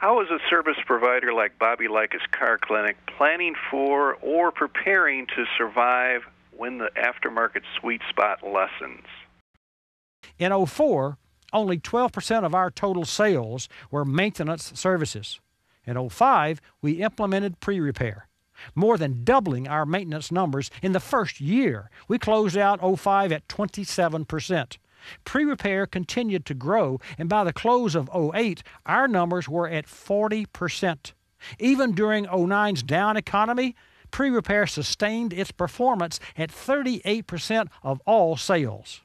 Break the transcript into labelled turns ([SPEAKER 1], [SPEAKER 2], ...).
[SPEAKER 1] How is a service provider like Bobby Likas Car Clinic planning for or preparing to survive when the aftermarket sweet spot lessens?
[SPEAKER 2] In 04, only 12% of our total sales were maintenance services. In 05, we implemented pre repair, more than doubling our maintenance numbers in the first year. We closed out 05 at 27%. Pre repair continued to grow, and by the close of 08, our numbers were at 40%. Even during 09's down economy, pre repair sustained its performance at 38% of all sales.